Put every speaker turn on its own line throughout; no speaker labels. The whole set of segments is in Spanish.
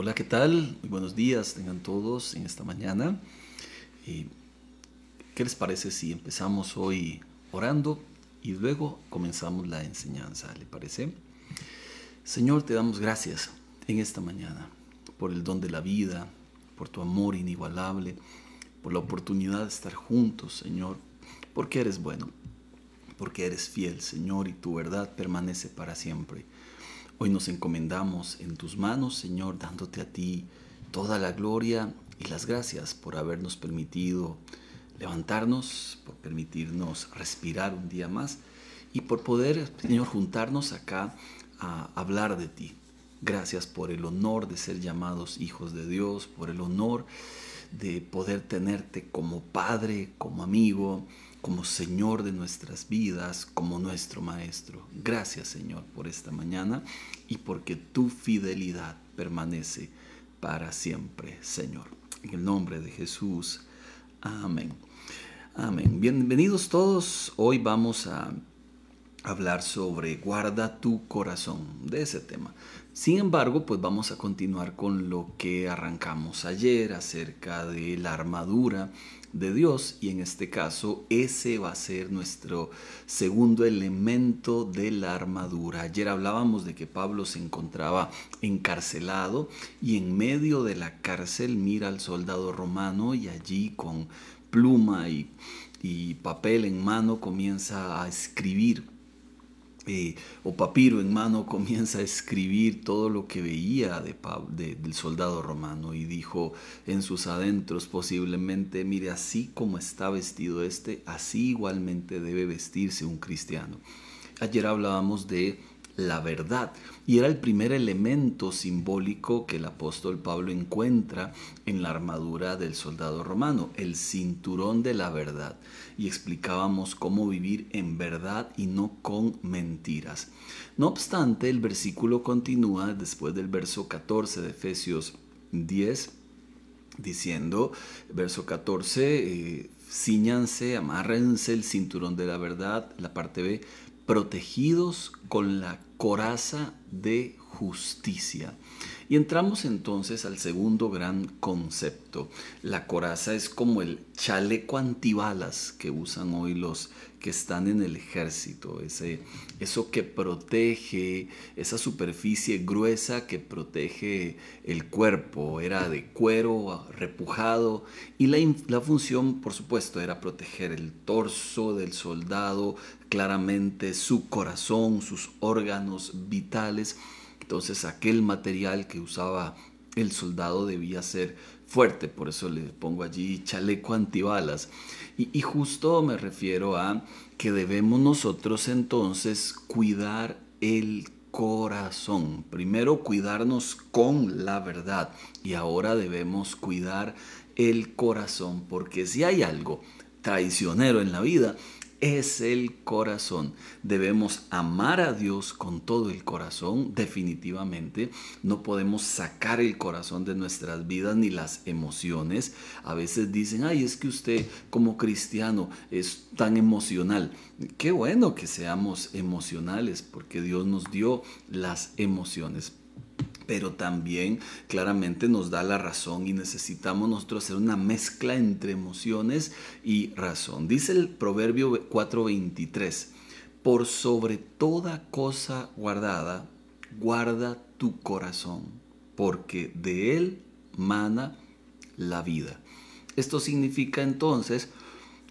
Hola, ¿qué tal? Muy buenos días, tengan todos en esta mañana. Eh, ¿Qué les parece si empezamos hoy orando y luego comenzamos la enseñanza? ¿Le parece? Señor, te damos gracias en esta mañana por el don de la vida, por tu amor inigualable, por la oportunidad de estar juntos, Señor, porque eres bueno, porque eres fiel, Señor, y tu verdad permanece para siempre. Hoy nos encomendamos en tus manos, Señor, dándote a ti toda la gloria y las gracias por habernos permitido levantarnos, por permitirnos respirar un día más y por poder, Señor, juntarnos acá a hablar de ti. Gracias por el honor de ser llamados hijos de Dios, por el honor de poder tenerte como padre, como amigo, como Señor de nuestras vidas, como nuestro Maestro. Gracias Señor por esta mañana y porque tu fidelidad permanece para siempre, Señor. En el nombre de Jesús. Amén. Amén. Bienvenidos todos. Hoy vamos a hablar sobre guarda tu corazón, de ese tema. Sin embargo, pues vamos a continuar con lo que arrancamos ayer acerca de la armadura de Dios y en este caso ese va a ser nuestro segundo elemento de la armadura. Ayer hablábamos de que Pablo se encontraba encarcelado y en medio de la cárcel mira al soldado romano y allí con pluma y, y papel en mano comienza a escribir o papiro en mano, comienza a escribir todo lo que veía del soldado romano y dijo en sus adentros posiblemente, mire, así como está vestido este, así igualmente debe vestirse un cristiano. Ayer hablábamos de la verdad. Y era el primer elemento simbólico que el apóstol Pablo encuentra en la armadura del soldado romano, el cinturón de la verdad. Y explicábamos cómo vivir en verdad y no con mentiras. No obstante, el versículo continúa después del verso 14 de Efesios 10 diciendo, verso 14, eh, ciñanse, amárrense el cinturón de la verdad, la parte B, protegidos con la coraza de justicia. Y entramos entonces al segundo gran concepto. La coraza es como el chaleco antibalas que usan hoy los que están en el ejército, eso que protege, esa superficie gruesa que protege el cuerpo, era de cuero repujado y la función, por supuesto, era proteger el torso del soldado, claramente su corazón, sus órganos vitales entonces aquel material que usaba el soldado debía ser fuerte, por eso le pongo allí chaleco antibalas. Y, y, justo me refiero a que debemos nosotros entonces cuidar el corazón. Primero cuidarnos con la verdad y ahora debemos cuidar el corazón, porque si hay algo traicionero en la vida, es el corazón. Debemos amar a Dios con todo el corazón, definitivamente. No podemos sacar el corazón de nuestras vidas ni las emociones. A veces dicen, ay, es que usted como cristiano es tan emocional. Qué bueno que seamos emocionales porque Dios nos dio las emociones pero también claramente nos da la razón y necesitamos nosotros hacer una mezcla entre emociones y razón. Dice el Proverbio 4:23, por sobre toda cosa guardada, guarda tu corazón, porque de él mana la vida. Esto significa entonces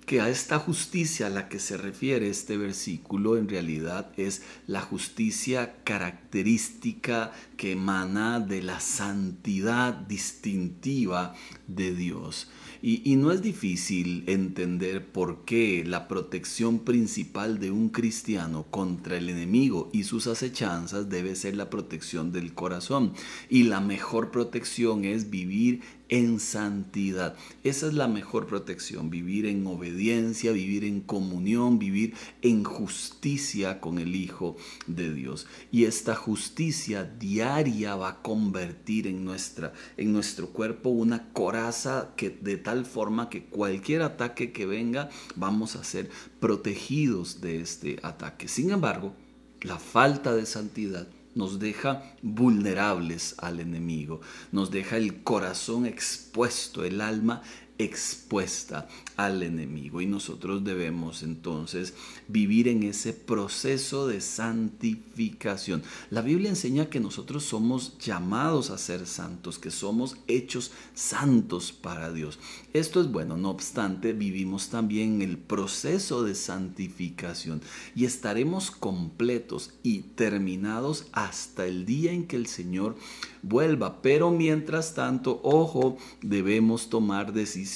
que a esta justicia a la que se refiere este versículo en realidad es la justicia característica que emana de la santidad distintiva de Dios. Y, no es difícil entender por qué la protección principal de un cristiano contra el enemigo y sus acechanzas debe ser la protección del corazón. Y la mejor protección es vivir en santidad. Esa es la mejor protección, vivir en obediencia, vivir en comunión, vivir en justicia con el Hijo de Dios. Y esta justicia diaria va a convertir en, nuestra, en nuestro cuerpo una coraza que de tal forma que cualquier ataque que venga vamos a ser protegidos de este ataque. Sin embargo, la falta de santidad nos deja vulnerables al enemigo, nos deja el corazón expuesto, el alma expuesta al enemigo. Y nosotros debemos entonces vivir en ese proceso de santificación. La Biblia enseña que nosotros somos llamados a ser santos, que somos hechos santos para Dios. Esto es bueno, no obstante, vivimos también el proceso de santificación y estaremos completos y terminados hasta el día en que el Señor vuelva. Pero mientras tanto, ojo, debemos tomar decisiones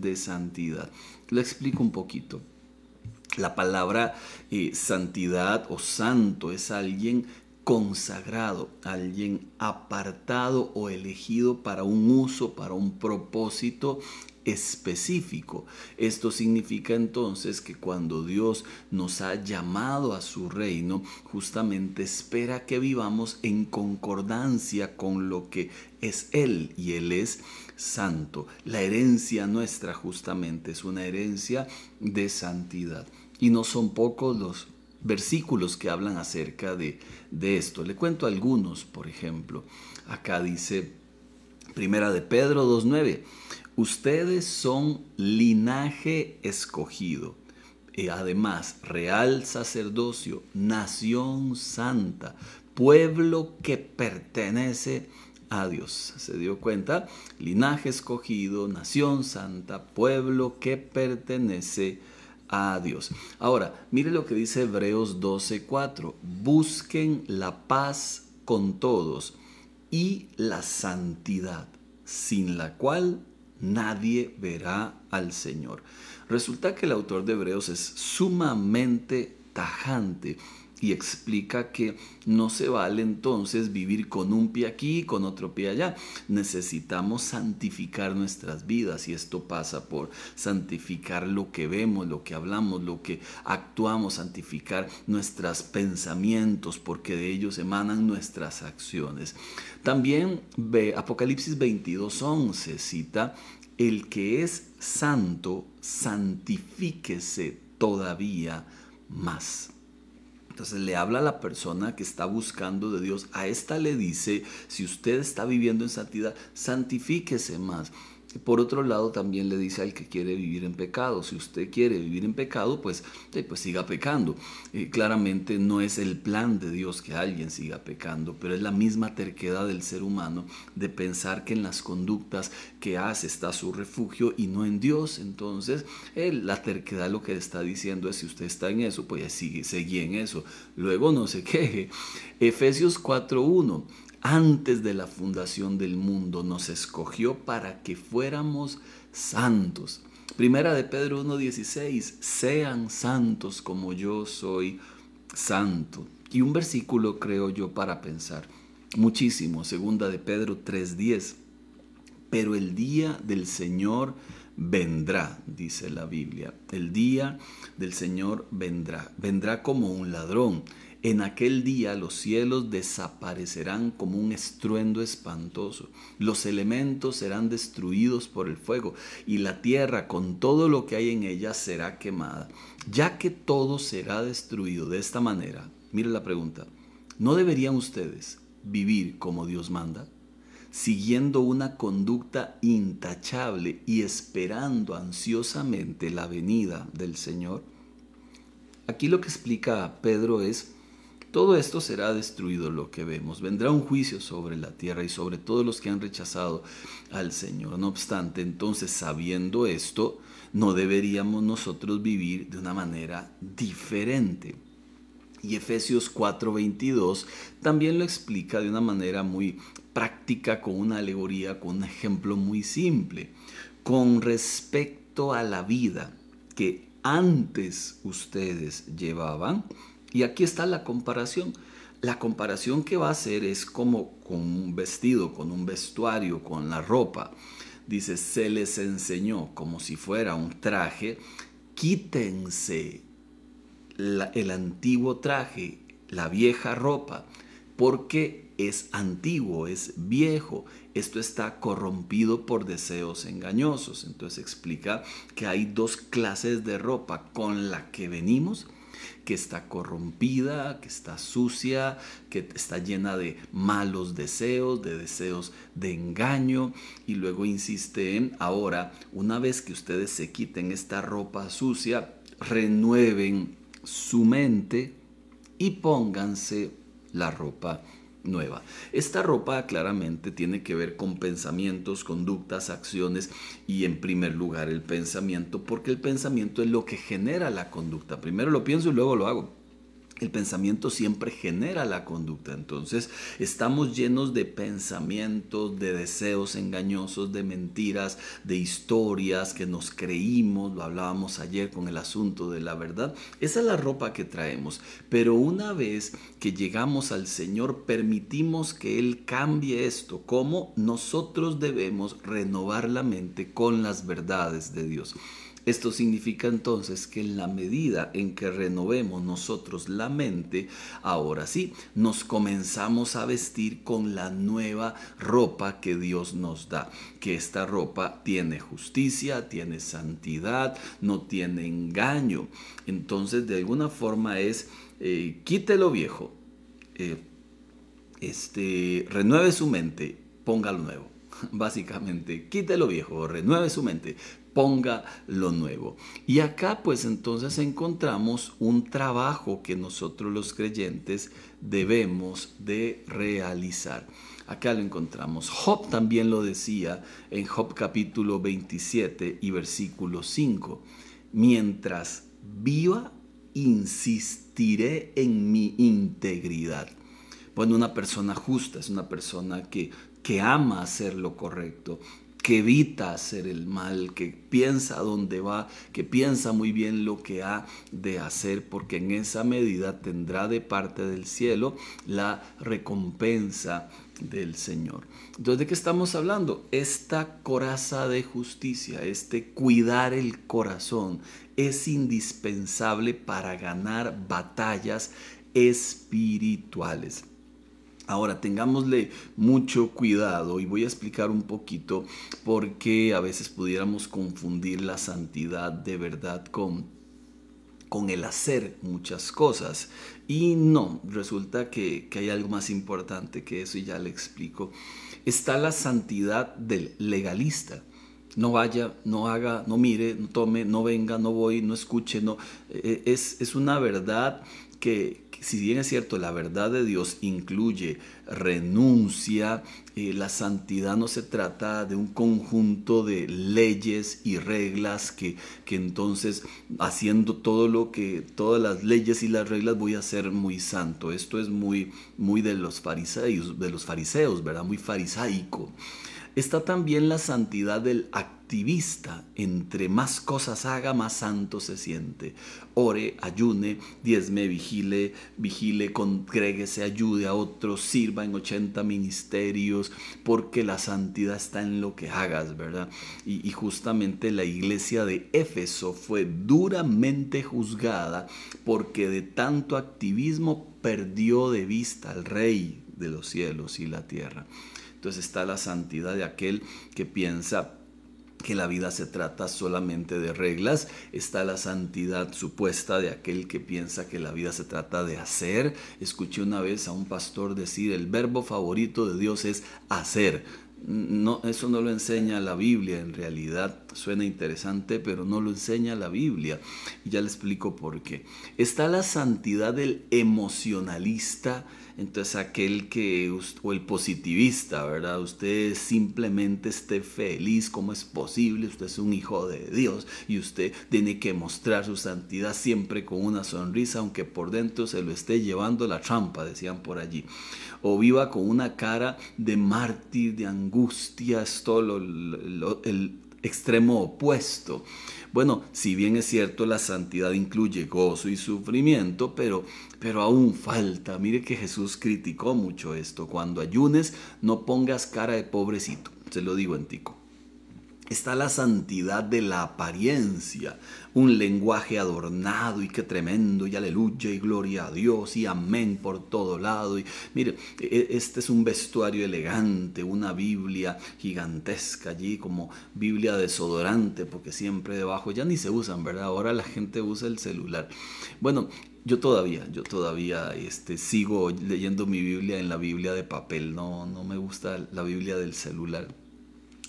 de santidad. Lo explico un poquito. La palabra eh, santidad o santo es alguien consagrado, alguien apartado o elegido para un uso, para un propósito específico. Esto significa entonces que cuando Dios nos ha llamado a su reino, justamente espera que vivamos en concordancia con lo que es Él y Él es santo. La herencia nuestra justamente es una herencia de santidad. Y no son pocos los versículos que hablan acerca de, esto. Le cuento algunos, por ejemplo. Acá dice Primera de Pedro 2.9. Ustedes son linaje escogido. Y eh, además, real sacerdocio, nación santa, pueblo que pertenece a a Dios. Se dio cuenta, linaje escogido, nación santa, pueblo que pertenece a Dios. Ahora, mire lo que dice Hebreos 12:4. Busquen la paz con todos y la santidad, sin la cual nadie verá al Señor. Resulta que el autor de Hebreos es sumamente tajante y explica que no se vale entonces vivir con un pie aquí y con otro pie allá. Necesitamos santificar nuestras vidas y esto pasa por santificar lo que vemos, lo que hablamos, lo que actuamos, santificar nuestros pensamientos porque de ellos emanan nuestras acciones. También Apocalipsis 22.11 cita, el que es santo, santifíquese todavía más. Entonces le habla a la persona que está buscando de Dios. A esta le dice, si usted está viviendo en santidad, santifíquese más. Por otro lado, también le dice al que quiere vivir en pecado, si usted quiere vivir en pecado, pues, eh, pues siga pecando. Eh, claramente no es el plan de Dios que alguien siga pecando, pero es la misma terquedad del ser humano de pensar que en las conductas que hace está su refugio y no en Dios. Entonces, la terquedad lo que está diciendo es, si usted está en eso, pues sigue, seguí en eso. Luego no se queje. Efesios 4.1 antes de la fundación del mundo nos escogió para que fuéramos santos. Primera de Pedro 1.16, sean santos como yo soy santo. Y un versículo creo yo para pensar muchísimo, segunda de Pedro 3.10, pero el día del Señor vendrá, dice la Biblia, el día del Señor vendrá, vendrá como un ladrón en aquel día los cielos desaparecerán como un estruendo espantoso, los elementos serán destruidos por el fuego y la tierra con todo lo que hay en ella será quemada. Ya que todo será destruido de esta manera, mire la pregunta, ¿no deberían ustedes vivir como Dios manda? siguiendo una conducta intachable y esperando ansiosamente la venida del Señor? Aquí lo que explica Pedro es todo esto será destruido lo que vemos. Vendrá un juicio sobre la tierra y sobre todos los que han rechazado al Señor. No obstante, entonces sabiendo esto, no deberíamos nosotros vivir de una manera diferente. Y Efesios 4:22 también lo explica de una manera muy práctica, con una alegoría, con un ejemplo muy simple. Con respecto a la vida que antes ustedes llevaban, y aquí está la comparación. La comparación que va a hacer es como con un vestido, con un vestuario, con la ropa. Dice, se les enseñó como si fuera un traje, quítense el antiguo traje, la vieja ropa, porque es antiguo, es viejo, esto está corrompido por deseos engañosos. Entonces explica que hay dos clases de ropa con la que venimos que está corrompida, que está sucia, que está llena de malos deseos, de deseos de engaño. Y luego insiste en, ahora, una vez que ustedes se quiten esta ropa sucia, renueven su mente y pónganse la ropa nueva. Esta ropa claramente tiene que ver con pensamientos, conductas, acciones y en primer lugar el pensamiento, porque el pensamiento es lo que genera la conducta. Primero lo pienso y luego lo hago. El pensamiento siempre genera la conducta, entonces estamos llenos de pensamientos, de deseos engañosos, de mentiras, de historias que nos creímos, lo hablábamos ayer con el asunto de la verdad. Esa es la ropa que traemos, pero una vez que llegamos al Señor, permitimos que Él cambie esto, como nosotros debemos renovar la mente con las verdades de Dios. Esto significa entonces que en la medida en que renovemos nosotros la mente, ahora sí, nos comenzamos a vestir con la nueva ropa que Dios nos da. Que esta ropa tiene justicia, tiene santidad, no tiene engaño. Entonces, de alguna forma es, eh, quítelo viejo, eh, este, renueve su mente, ponga lo nuevo básicamente. quítelo viejo, renueve su mente, Ponga lo nuevo. Y acá pues entonces encontramos un trabajo que nosotros los creyentes debemos de realizar. Acá lo encontramos. Job también lo decía en Job capítulo 27 y versículo 5. Mientras viva, insistiré en mi integridad. Bueno, una persona justa es una persona que, que ama hacer lo correcto, que evita hacer el mal, que piensa dónde va, que piensa muy bien lo que ha de hacer, porque en esa medida tendrá de parte del cielo la recompensa del Señor. Entonces, ¿de qué estamos hablando? Esta coraza de justicia, este cuidar el corazón, es indispensable para ganar batallas espirituales. Ahora, tengámosle mucho cuidado y voy a explicar un poquito por qué a veces pudiéramos confundir la santidad de verdad con, con el hacer muchas cosas. Y no, resulta que, hay algo más importante que eso y ya le explico. Está la santidad del legalista no vaya, no haga, no mire, no tome, no venga, no voy, no escuche, no. Eh, es, es una verdad que, si bien es cierto, la verdad de Dios incluye renuncia, eh, la santidad no se trata de un conjunto de leyes y reglas que, que entonces haciendo todo lo que, todas las leyes y las reglas voy a ser muy santo. Esto es muy, muy de los fariseos, de los fariseos, ¿verdad? Muy farisaico. Está también la santidad del acto activista, entre más cosas haga, más santo se siente. Ore, ayune, diezme, vigile, vigile, se ayude a otros, sirva en 80 ministerios, porque la santidad está en lo que hagas, ¿verdad? Y, y justamente la iglesia de Éfeso fue duramente juzgada porque de tanto activismo perdió de vista al rey de los cielos y la tierra. Entonces está la santidad de aquel que piensa que la vida se trata solamente de reglas, está la santidad supuesta de aquel que piensa que la vida se trata de hacer. Escuché una vez a un pastor decir, el verbo favorito de Dios es hacer. No, eso no lo enseña la Biblia, en realidad Suena interesante, pero no lo enseña la Biblia. Y ya le explico por qué. Está la santidad del emocionalista, entonces aquel que, o el positivista, ¿verdad? Usted simplemente esté feliz, como es posible? Usted es un hijo de Dios y usted tiene que mostrar su santidad siempre con una sonrisa, aunque por dentro se lo esté llevando la trampa, decían por allí. O viva con una cara de mártir, de angustia, todo el extremo opuesto. Bueno, si bien es cierto, la santidad incluye gozo y sufrimiento, pero, pero aún falta. Mire que Jesús criticó mucho esto. Cuando ayunes, no pongas cara de pobrecito. Se lo digo en tico está la santidad de la apariencia, un lenguaje adornado y qué tremendo, y aleluya y gloria a Dios y amén por todo lado. Y mire, e-, e-, este es un vestuario elegante, una Biblia gigantesca allí, como Biblia desodorante, porque siempre debajo ya ni se usan, ¿verdad? Ahora la gente usa el celular. Bueno, yo todavía, yo todavía este, sigo leyendo mi Biblia en la Biblia de papel, no, no me gusta la Biblia del celular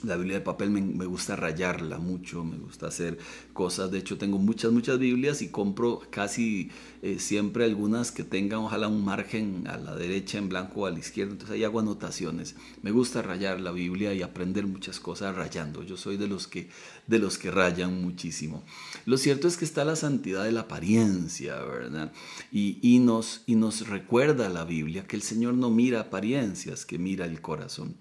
la Biblia de papel me, gusta rayarla mucho, me gusta hacer cosas. De hecho, tengo muchas, muchas Biblias y compro casi eh, siempre algunas que tengan, ojalá, un margen a la derecha, en blanco o a la izquierda. Entonces ahí hago anotaciones. Me gusta rayar la Biblia y aprender muchas cosas rayando. Yo soy de los que, de los que rayan muchísimo. Lo cierto es que está la santidad de la apariencia, ¿verdad? y, nos, y nos recuerda la Biblia que el Señor no mira apariencias, que mira el corazón.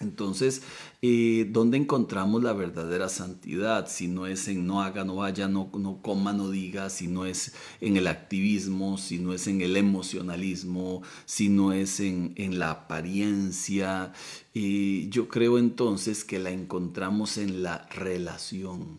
Entonces, eh, ¿dónde encontramos la verdadera santidad? Si no es en no haga, no vaya, no, no coma, no diga, si no es en el activismo, si no es en el emocionalismo, si no es en, la apariencia. Eh, yo creo entonces que la encontramos en la relación.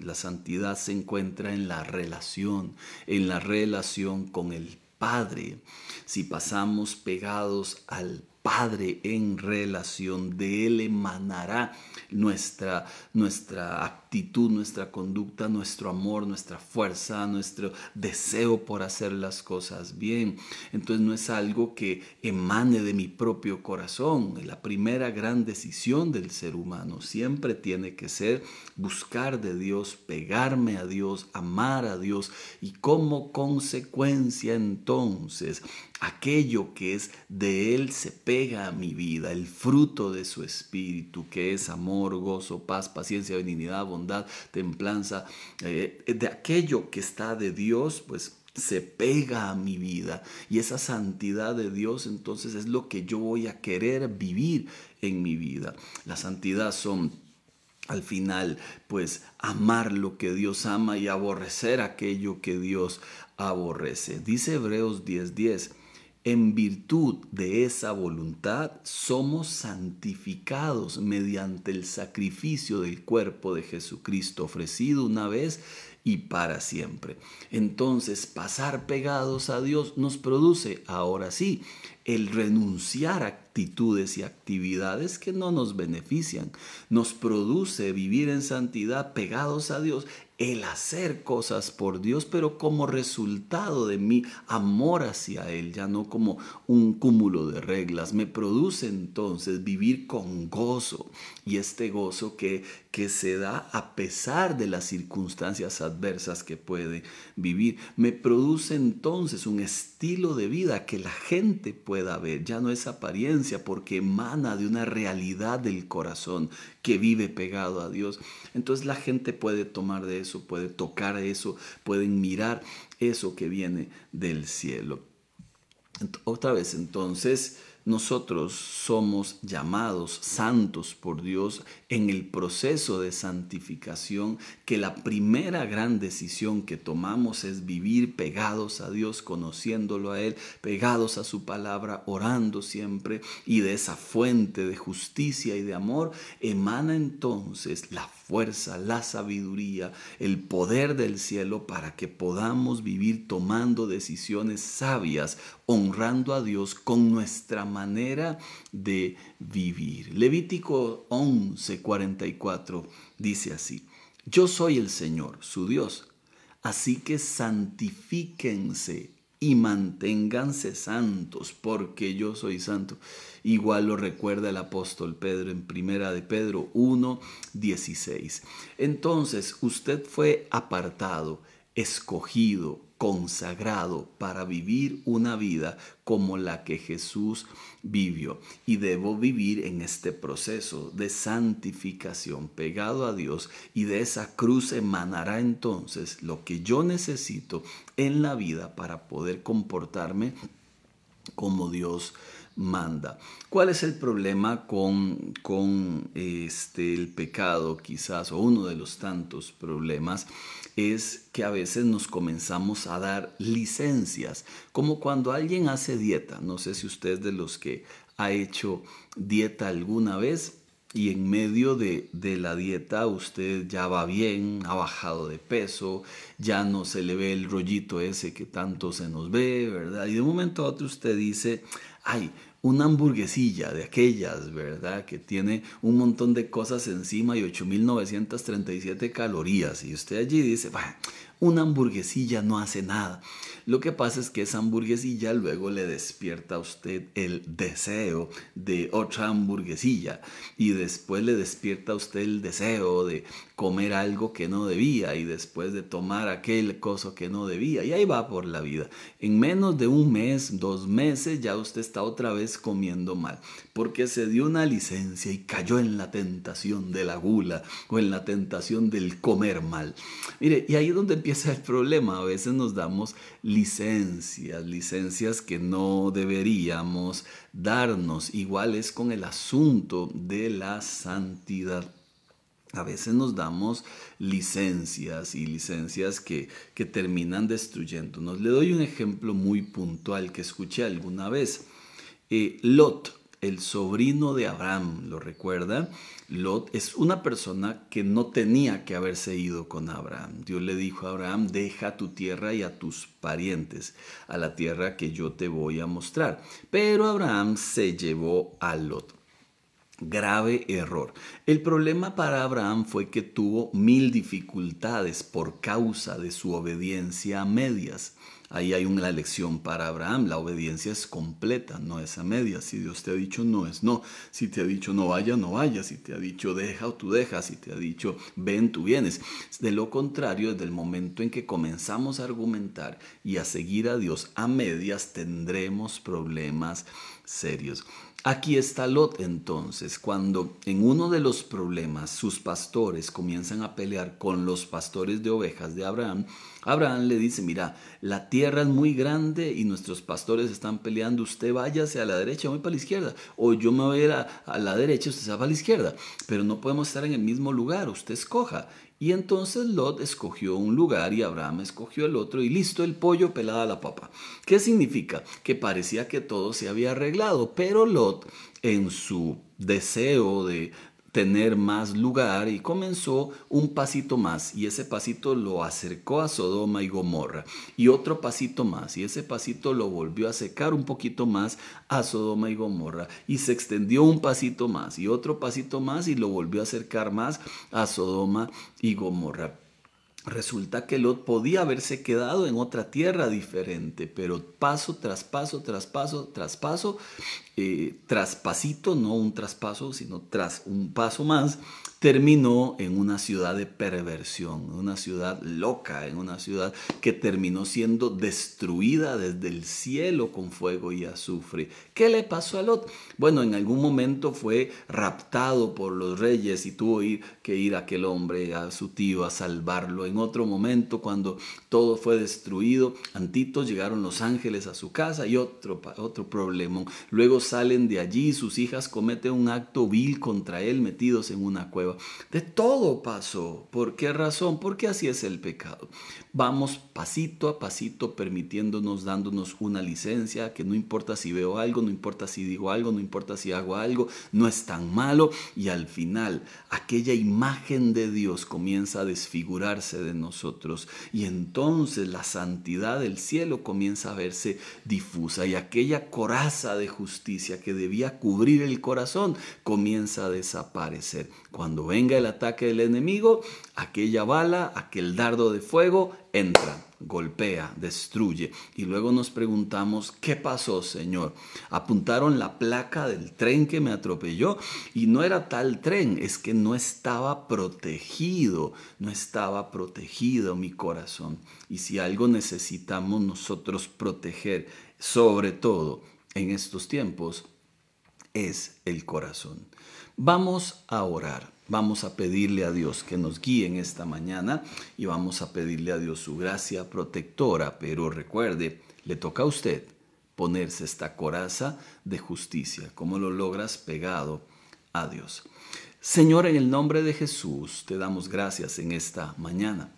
La santidad se encuentra en la relación, en la relación con el Padre. Si pasamos pegados al Padre, Padre en relación. De Él emanará nuestra, nuestra nuestra conducta, nuestro amor, nuestra fuerza, nuestro deseo por hacer las cosas bien. Entonces no es algo que emane de mi propio corazón. La primera gran decisión del ser humano siempre tiene que ser buscar de Dios, pegarme a Dios, amar a Dios y como consecuencia entonces aquello que es de Él se pega a mi vida, el fruto de su espíritu que es amor, gozo, paz, paciencia, benignidad, bondad, templanza, eh, de aquello que está de Dios, pues se pega a mi vida y esa santidad de Dios entonces es lo que yo voy a querer vivir en mi vida. La santidad son al final, pues amar lo que Dios ama y aborrecer aquello que Dios aborrece. Dice Hebreos 10:10. 10, en virtud de esa voluntad somos santificados mediante el sacrificio del cuerpo de Jesucristo ofrecido una vez y para siempre. Entonces pasar pegados a Dios nos produce, ahora sí, el renunciar a actitudes y actividades que no nos benefician. Nos produce vivir en santidad pegados a Dios, el hacer cosas por Dios, pero como resultado de mi amor hacia Él, ya no como un cúmulo de reglas. Me produce entonces vivir con gozo y este gozo que, que se da a pesar de las circunstancias adversas que puede vivir. Me produce entonces un estado estilo de vida que la gente pueda ver, ya no es apariencia porque emana de una realidad del corazón que vive pegado a Dios. Entonces la gente puede tomar de eso, puede tocar eso, pueden mirar eso que viene del cielo. Otra vez, entonces, nosotros somos llamados santos por Dios en el proceso de santificación, que la primera gran decisión que tomamos es vivir pegados a Dios, conociéndolo a Él, pegados a su palabra, orando siempre, y de esa fuente de justicia y de amor emana entonces la fuerza, la sabiduría, el poder del cielo para que podamos vivir tomando decisiones sabias, honrando a Dios con nuestra mano manera de vivir. Levítico 11, 44 dice así, yo soy el Señor, su Dios, así que santifíquense y manténganse santos, porque yo soy santo. Igual lo recuerda el apóstol Pedro en Primera de Pedro 1, 16. Entonces, usted fue apartado, escogido, consagrado para vivir una vida como la que Jesús vivió. Y debo vivir en este proceso de santificación pegado a Dios y de esa cruz emanará entonces lo que yo necesito en la vida para poder comportarme como Dios manda. ¿Cuál es el problema con, este, el pecado quizás, o uno de los tantos problemas, es que a veces nos comenzamos a dar licencias, como cuando alguien hace dieta, no sé si usted es de los que ha hecho dieta alguna vez, y en medio de, la dieta usted ya va bien, ha bajado de peso, ya no se le ve el rollito ese que tanto se nos ve, ¿verdad? Y de un momento a otro usted dice, ay, una hamburguesilla de aquellas, ¿verdad? Que tiene un montón de cosas encima y 8.937 calorías. Y usted allí dice, una hamburguesilla no hace nada. Lo que pasa es que esa hamburguesilla luego le despierta a usted el deseo de otra hamburguesilla y después le despierta a usted el deseo de comer algo que no debía y después de tomar aquel coso que no debía y ahí va por la vida. En menos de un mes, dos meses ya usted está otra vez comiendo mal porque se dio una licencia y cayó en la tentación de la gula o en la tentación del comer mal. Mire, y ahí es donde es el problema. A veces nos damos licencias, licencias que no deberíamos darnos. Igual es con el asunto de la santidad. A veces nos damos licencias y licencias que, terminan destruyéndonos. Le doy un ejemplo muy puntual que escuché alguna vez. Eh, Lot el sobrino de Abraham, ¿lo recuerda? Lot es una persona que no tenía que haberse ido con Abraham. Dios le dijo a Abraham, deja tu tierra y a tus parientes, a la tierra que yo te voy a mostrar. Pero Abraham se llevó a Lot. Grave error. El problema para Abraham fue que tuvo mil dificultades por causa de su obediencia a medias. Ahí hay una lección para Abraham. La obediencia es completa, no es a medias. Si Dios te ha dicho no, es no. Si te ha dicho no vaya, no vaya. Si te ha dicho deja o tú dejas. Si te ha dicho ven, tú vienes. De lo contrario, desde el momento en que comenzamos a argumentar y a seguir a Dios a medias, tendremos problemas serios. Aquí está Lot entonces, cuando en uno de los problemas sus pastores comienzan a pelear con los pastores de ovejas de Abraham, Abraham le dice, mira, la tierra es muy grande y nuestros pastores están peleando, usted váyase a la derecha, voy para la izquierda, o yo me voy a ir a, la derecha, usted se va para la izquierda, pero no podemos estar en el mismo lugar, usted escoja. Y entonces Lot escogió un lugar y Abraham escogió el otro y listo el pollo pelada la papa. ¿Qué significa? Que parecía que todo se había arreglado, pero Lot en su deseo de, tener más lugar y comenzó un pasito más y ese pasito lo acercó a Sodoma y Gomorra y otro pasito más y ese pasito lo volvió a secar un poquito más a Sodoma y Gomorra y se extendió un pasito más y otro pasito más y lo volvió a acercar más a Sodoma y Gomorra. Resulta que Lot podía haberse quedado en otra tierra diferente, pero paso tras paso, tras paso, tras paso, eh, tras traspasito, no un traspaso, sino tras un paso más, terminó en una ciudad de perversión, una ciudad loca, en una ciudad que terminó siendo destruida desde el cielo con fuego y azufre. ¿Qué le pasó a Lot? Bueno, en algún momento fue raptado por los reyes y tuvo que ir aquel hombre a su tío a salvarlo. En otro momento, cuando todo fue destruido, antitos llegaron los ángeles a su casa y otro, otro Luego salen de allí, sus hijas cometen un acto vil contra él metidos en una cueva. De todo pasó. ¿Por qué razón? Porque así es el pecado. Vamos pasito a pasito permitiéndonos, dándonos una licencia, que no importa si veo algo, no importa si digo algo, no importa si hago algo, no es tan malo. Y al final, aquella imagen de Dios comienza a desfigurarse de nosotros. Y entonces la santidad del cielo comienza a verse difusa y aquella coraza de justicia que debía cubrir el corazón comienza a desaparecer. Cuando venga el ataque del enemigo, aquella bala, aquel dardo de fuego entra golpea, destruye. Y luego nos preguntamos, ¿qué pasó, Señor? Apuntaron la placa del tren que me atropelló y no era tal tren, es que no estaba protegido, no estaba protegido mi corazón. Y si algo necesitamos nosotros proteger, sobre todo en estos tiempos, es el corazón. Vamos a orar. Vamos a pedirle a Dios que nos guíe en esta mañana y vamos a pedirle a Dios su gracia protectora, pero recuerde, le toca a usted ponerse esta coraza de justicia, como lo logras pegado a Dios. Señor, en el nombre de Jesús te damos gracias en esta mañana.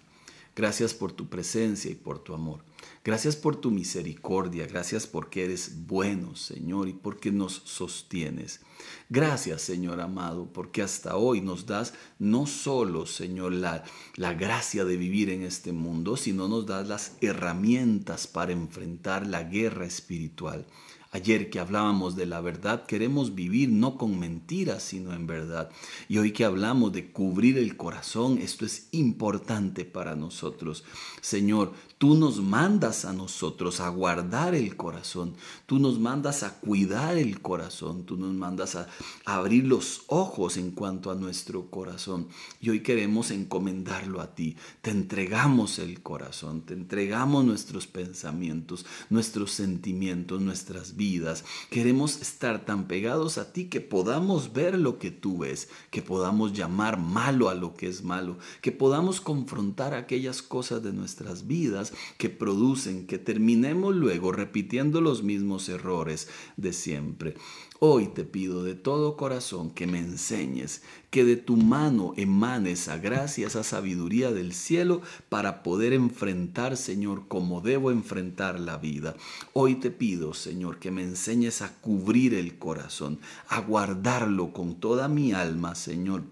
Gracias por tu presencia y por tu amor. Gracias por tu misericordia, gracias porque eres bueno, Señor, y porque nos sostienes. Gracias, Señor amado, porque hasta hoy nos das no solo, Señor, la, la gracia de vivir en este mundo, sino nos das las herramientas para enfrentar la guerra espiritual. Ayer que hablábamos de la verdad, queremos vivir no con mentiras, sino en verdad. Y hoy que hablamos de cubrir el corazón, esto es importante para nosotros. Señor, Tú nos mandas a nosotros a guardar el corazón, tú nos mandas a cuidar el corazón, tú nos mandas a abrir los ojos en cuanto a nuestro corazón. Y hoy queremos encomendarlo a ti. Te entregamos el corazón, te entregamos nuestros pensamientos, nuestros sentimientos, nuestras vidas. Queremos estar tan pegados a ti que podamos ver lo que tú ves, que podamos llamar malo a lo que es malo, que podamos confrontar aquellas cosas de nuestras vidas que producen que terminemos luego repitiendo los mismos errores de siempre. Hoy te pido de todo corazón que me enseñes, que de tu mano emane esa gracia, esa sabiduría del cielo para poder enfrentar, Señor, como debo enfrentar la vida. Hoy te pido, Señor, que me enseñes a cubrir el corazón, a guardarlo con toda mi alma, Señor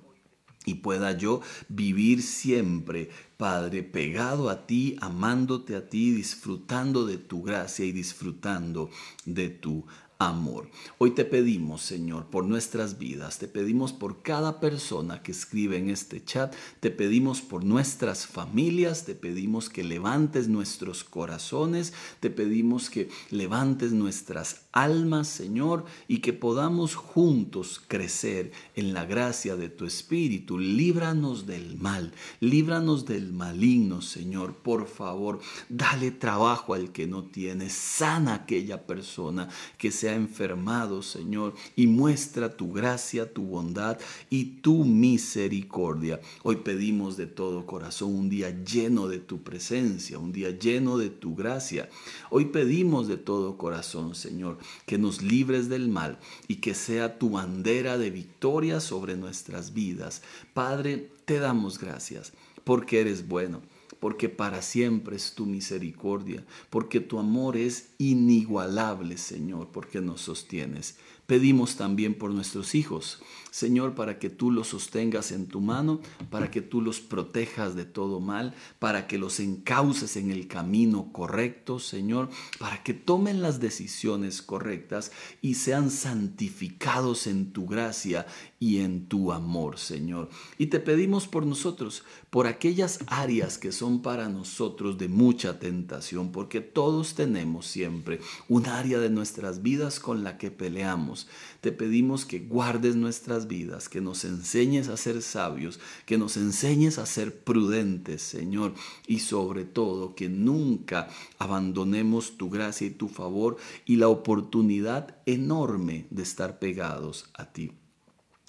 y pueda yo vivir siempre, Padre, pegado a ti, amándote a ti, disfrutando de tu gracia y disfrutando de tu amor. Hoy te pedimos, Señor, por nuestras vidas, te pedimos por cada persona que escribe en este chat, te pedimos por nuestras familias, te pedimos que levantes nuestros corazones, te pedimos que levantes nuestras almas, Señor, y que podamos juntos crecer en la gracia de tu Espíritu. Líbranos del mal, líbranos del maligno, Señor, por favor, dale trabajo al que no tiene, sana aquella persona que se ha enfermado, Señor, y muestra tu gracia, tu bondad y tu misericordia. Hoy pedimos de todo corazón un día lleno de tu presencia, un día lleno de tu gracia. Hoy pedimos de todo corazón, Señor, que nos libres del mal y que sea tu bandera de victoria sobre nuestras vidas. Padre, te damos gracias porque eres bueno porque para siempre es tu misericordia, porque tu amor es inigualable, Señor, porque nos sostienes. Pedimos también por nuestros hijos, Señor, para que tú los sostengas en tu mano, para que tú los protejas de todo mal, para que los encauces en el camino correcto, Señor, para que tomen las decisiones correctas y sean santificados en tu gracia y en tu amor, Señor. Y te pedimos por nosotros, por aquellas áreas que son para nosotros de mucha tentación, porque todos tenemos siempre un área de nuestras vidas con la que peleamos te pedimos que guardes nuestras vidas, que nos enseñes a ser sabios, que nos enseñes a ser prudentes, Señor, y sobre todo que nunca abandonemos tu gracia y tu favor y la oportunidad enorme de estar pegados a ti.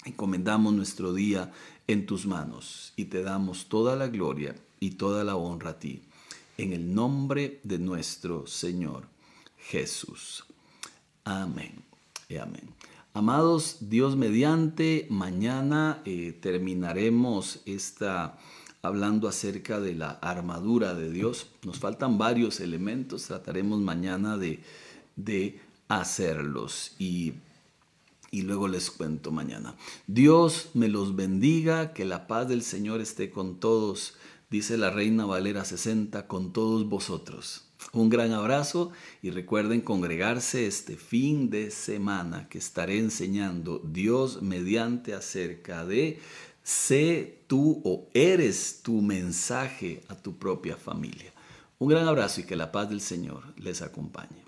Encomendamos nuestro día en tus manos y te damos toda la gloria y toda la honra a ti. En el nombre de nuestro Señor Jesús. Amén amén. Amados, Dios mediante, mañana eh, terminaremos esta hablando acerca de la armadura de Dios. Nos faltan varios elementos, trataremos mañana de, de hacerlos y, y luego les cuento mañana. Dios me los bendiga, que la paz del Señor esté con todos, dice la Reina Valera 60, con todos vosotros. Un gran abrazo y recuerden congregarse este fin de semana que estaré enseñando Dios mediante acerca de sé tú o eres tu mensaje a tu propia familia. Un gran abrazo y que la paz del Señor les acompañe.